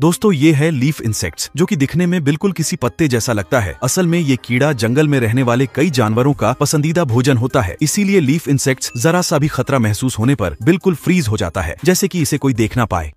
दोस्तों ये है लीफ इंसेक्ट्स जो कि दिखने में बिल्कुल किसी पत्ते जैसा लगता है असल में ये कीड़ा जंगल में रहने वाले कई जानवरों का पसंदीदा भोजन होता है इसीलिए लीफ इंसेक्ट्स जरा सा भी खतरा महसूस होने पर बिल्कुल फ्रीज हो जाता है जैसे कि इसे कोई देखना पाए